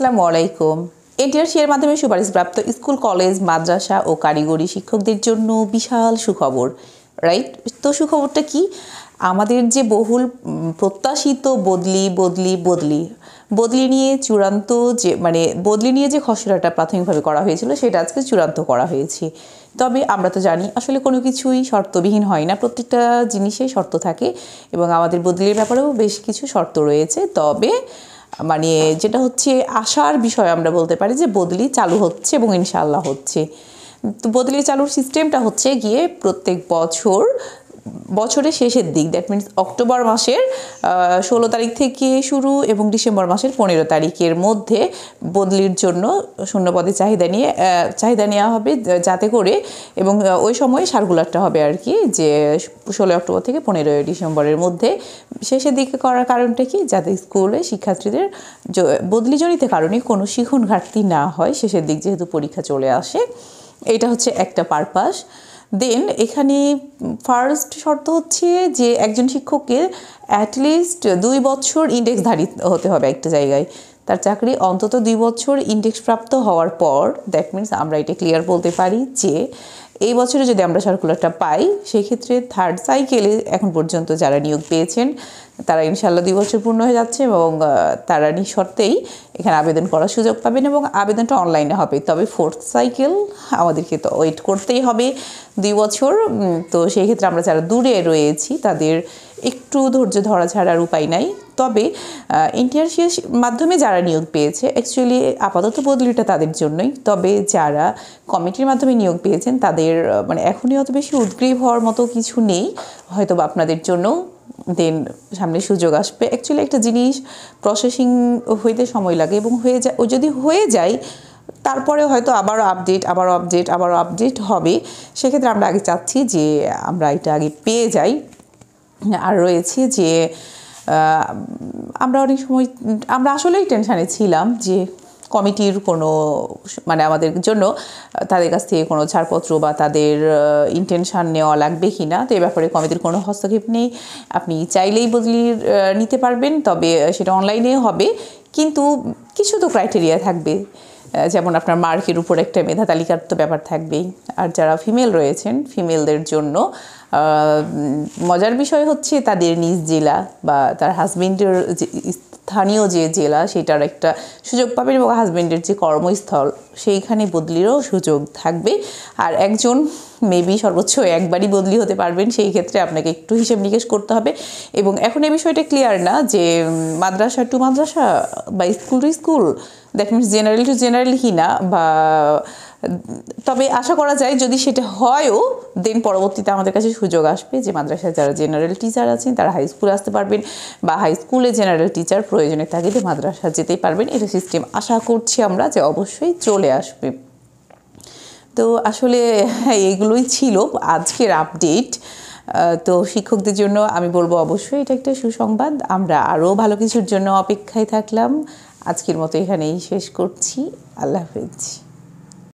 আসসালামু আলাইকুম এনটিআরসিএর মাধ্যমে সুপারিশপ্রাপ্ত স্কুল কলেজ মাদ্রাসা ও কারিগরি শিক্ষকদের জন্য বিশাল সুখবর রাইট তো সুখবরটা কি আমাদের যে বহুল প্রত্যাশিত বদলি বদলি বদলি বদলি নিয়ে চূড়ান্ত যে মানে বদলি নিয়ে যে খসড়াটা প্রাথমিকভাবে করা হয়েছিল সেটা আজকে চূড়ান্ত করা হয়েছে তবে আমরা তো জানি আসলে কোনো কিছুই শর্তবিহীন হয় না প্রত্যেকটা জিনিসে শর্ত থাকে এবং আমাদের বদলির ব্যাপারেও বেশ কিছু শর্ত রয়েছে তবে মানে যেটা হচ্ছে আসার বিষয় আমরা বলতে পারি যে বদলি চালু হচ্ছে এবং ইনশাল্লাহ হচ্ছে তো বদলি চালুর সিস্টেমটা হচ্ছে গিয়ে প্রত্যেক বছর বছরের শেষের দিক দ্যাট মিনস অক্টোবর মাসের ষোলো তারিখ থেকে শুরু এবং ডিসেম্বর মাসের পনেরো তারিখের মধ্যে বদলির জন্য শূন্যপদে চাহিদা নিয়ে চাহিদা নেওয়া হবে যাতে করে এবং ওই সময় সার্কুলারটা হবে আর কি যে ষোলোই অক্টোবর থেকে পনেরোই ডিসেম্বরের মধ্যে শেষের দিকে করার কারণটা কি যাতে স্কুলে শিক্ষার্থীদের বদলি কারণে কোনো শিখন ঘাটতি না হয় শেষের দিক যেহেতু পরীক্ষা চলে আসে এটা হচ্ছে একটা পারপাস দেন এখানে ফার্স্ট শর্ত হচ্ছে যে একজন শিক্ষককে অ্যাটলিস্ট দুই বছর ইন্ডেক্স ধারী হতে হবে একটা জায়গায় তার চাকরি অন্তত দুই বছর ইন্ডেক্স প্রাপ্ত হওয়ার পর দ্যাট মিনস আমরা এটা ক্লিয়ার বলতে পারি যে এই বছরে যদি আমরা সার্কুলারটা পাই সেক্ষেত্রে থার্ড সাইকেলে এখন পর্যন্ত যারা নিয়োগ পেয়েছেন তারা ইনশাল্লাহ দুই বছর পূর্ণ হয়ে যাচ্ছে এবং তারা নিঃশর্তেই এখানে আবেদন করার সুযোগ পাবেন এবং আবেদনটা অনলাইনে হবে তবে ফোর্থ সাইকেল আমাদেরকে তো ওয়েট করতেই হবে দুই বছর তো সেই ক্ষেত্রে আমরা যারা দূরে রয়েছি তাদের একটু ধৈর্য ধরা ছাড়ার উপায় নাই তবে এনটিআরসিএস মাধ্যমে যারা নিয়োগ পেয়েছে অ্যাকচুয়ালি আপাতত বদলিটা তাদের জন্যই তবে যারা কমিটির মাধ্যমে নিয়োগ পেয়েছেন তাদের মানে এখনই অত বেশি উদ্গ্রীব হওয়ার মতো কিছু নেই হয়তো বা আপনাদের জন্য দেন সামনে সুযোগ আসবে অ্যাকচুয়ালি একটা জিনিস প্রসেসিং হইতে সময় লাগে এবং হয়ে যায় ও যদি হয়ে যায় তারপরে হয়তো আবারও আপডেট আবারও আপডেট আবারও আপডেট হবে সেক্ষেত্রে আমরা আগে চাচ্ছি যে আমরা এটা আগে পেয়ে যাই আর রয়েছে যে আমরা অনেক সময় আমরা আসলেই টেনশানে ছিলাম যে কমিটির কোনো মানে আমাদের জন্য তাদের কাছ থেকে কোনো ছাড়পত্র বা তাদের ইন্টেনশান নেওয়া লাগবে কি না তো এ ব্যাপারে কমিটির কোনো হস্তক্ষেপ নেই আপনি চাইলেই বদলি নিতে পারবেন তবে সেটা অনলাইনে হবে কিন্তু কিছু তো ক্রাইটেরিয়া থাকবে যেমন আপনার মার্কের উপর একটা মেধা তালিকার তো ব্যাপার থাকবেই আর যারা ফিমেল রয়েছেন ফিমেলদের জন্য মজার বিষয় হচ্ছে তাদের নিজ জেলা বা তার হাজবেন্ডের স্থানীয় যে জেলা সেটার একটা সুযোগ পাবেন এবং হাজবেন্ডের যে কর্মস্থল সেইখানে বদলিরও সুযোগ থাকবে আর একজন মেবি সর্বোচ্চ একবারই বদলি হতে পারবেন সেই ক্ষেত্রে আপনাকে একটু হিসেব নিকেশ করতে হবে এবং এখন এই বিষয়টা ক্লিয়ার না যে মাদ্রাসা টু মাদ্রাসা বা school to school that means general to general কিনা বা তবে আশা করা যায় যদি সেটা হয়ও দেন পরবর্তীতে আমাদের কাছে সুযোগ আসবে যে মাদ্রাসায় যারা জেনারেল টিচার আছেন তারা হাই স্কুলে আসতে পারবেন বা হাই স্কুলে জেনারেল টিচার প্রয়োজনে যে মাদ্রাসা যেতেই পারবেন এটা সিস্টেম আশা করছি আমরা যে অবশ্যই চলে আসবে তো আসলে এগুলোই ছিল আজকের আপডেট তো শিক্ষকদের জন্য আমি বলবো অবশ্যই এটা একটা সুসংবাদ আমরা আরও ভালো কিছুর জন্য অপেক্ষায় থাকলাম আজকের মতো এখানেই শেষ করছি আল্লাহ হাফিজ